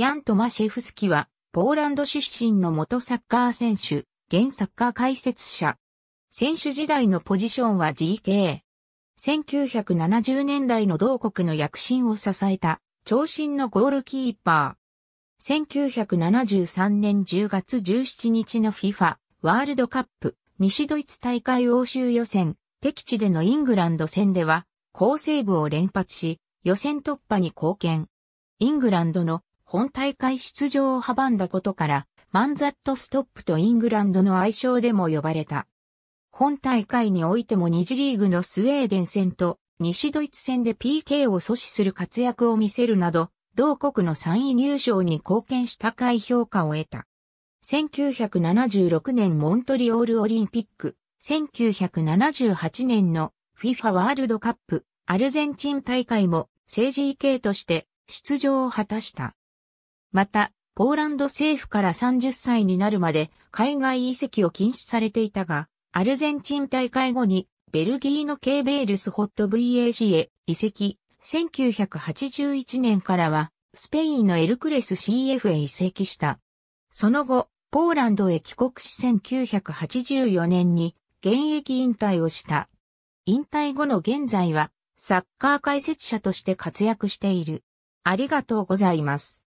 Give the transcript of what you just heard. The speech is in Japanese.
ヤン・トマシェフスキは、ポーランド出身の元サッカー選手、現サッカー解説者。選手時代のポジションは GK。1970年代の同国の躍進を支えた、長身のゴールキーパー。1973年10月17日の FIFA ワールドカップ西ドイツ大会欧州予選敵地でのイングランド戦では好セーブを連発し予選突破に貢献。イングランドの本大会出場を阻んだことから、マンザットストップとイングランドの愛称でも呼ばれた。本大会においても2次リーグのスウェーデン戦と西ドイツ戦で PK を阻止する活躍を見せるなど、同国の3位入賞に貢献した高評価を得た。1976年モントリオールオリンピック、1978年の FIFA ワールドカップ、アルゼンチン大会も政治 k として出場を果たした。また、ポーランド政府から30歳になるまで海外移籍を禁止されていたが、アルゼンチン大会後にベルギーのケーベールスホット v a g へ移籍、1981年からはスペインのエルクレス CF へ移籍した。その後、ポーランドへ帰国し1984年に現役引退をした。引退後の現在はサッカー解説者として活躍している。ありがとうございます。